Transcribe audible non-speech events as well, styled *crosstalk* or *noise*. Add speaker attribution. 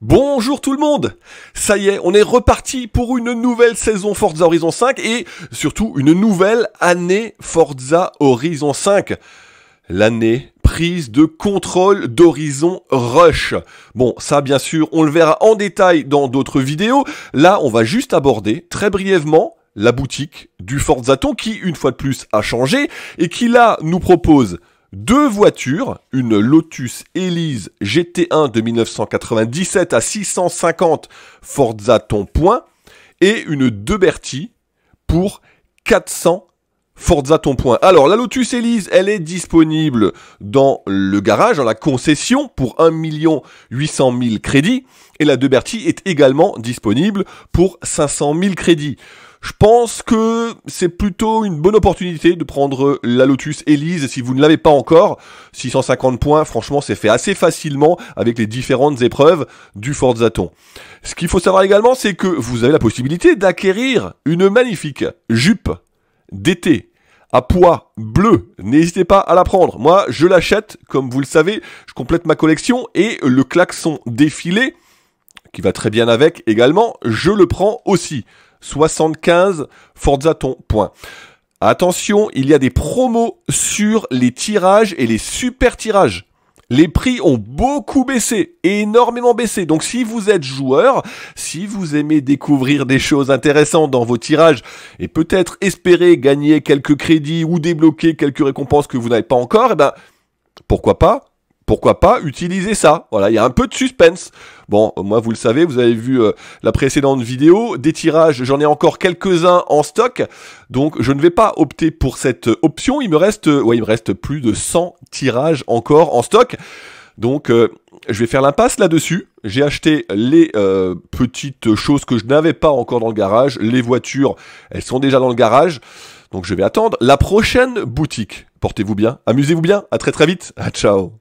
Speaker 1: Bonjour tout le monde Ça y est, on est reparti pour une nouvelle saison Forza Horizon 5 et surtout une nouvelle année Forza Horizon 5. L'année prise de contrôle d'Horizon Rush. Bon, ça bien sûr, on le verra en détail dans d'autres vidéos. Là, on va juste aborder très brièvement la boutique du Forzaton qui, une fois de plus, a changé et qui là nous propose deux voitures, une Lotus Elise GT1 de 1997 à 650 Forza Ton Point et une Deberti pour 400 Forza Ton Point. Alors la Lotus Elise, elle est disponible dans le garage, dans la concession pour 1 800 000 crédits et la Deberti est également disponible pour 500 000 crédits. Je pense que c'est plutôt une bonne opportunité de prendre euh, la Lotus Elise si vous ne l'avez pas encore. 650 points, franchement, c'est fait assez facilement avec les différentes épreuves du Forzaton. Ce qu'il faut savoir également, c'est que vous avez la possibilité d'acquérir une magnifique jupe d'été à poids bleu. N'hésitez pas à la prendre. Moi, je l'achète, comme vous le savez, je complète ma collection et le klaxon défilé, qui va très bien avec également, je le prends aussi. 75 Forzaton. Point. Attention, il y a des promos sur les tirages et les super tirages. Les prix ont beaucoup baissé, énormément baissé. Donc si vous êtes joueur, si vous aimez découvrir des choses intéressantes dans vos tirages et peut-être espérer gagner quelques crédits ou débloquer quelques récompenses que vous n'avez pas encore, eh ben pourquoi pas pourquoi pas utiliser ça Voilà, il y a un peu de suspense. Bon, moi vous le savez, vous avez vu euh, la précédente vidéo, des tirages, j'en ai encore quelques-uns en stock, donc je ne vais pas opter pour cette euh, option. Il me reste, euh, ouais, il me reste plus de 100 tirages encore en stock. Donc je vais faire l'impasse là-dessus. J'ai acheté les petites choses que je n'avais pas encore dans le garage. Les voitures, elles sont déjà dans le garage. Donc je vais attendre la prochaine boutique. Portez-vous bien, amusez-vous bien, à très très vite, *laughs* ciao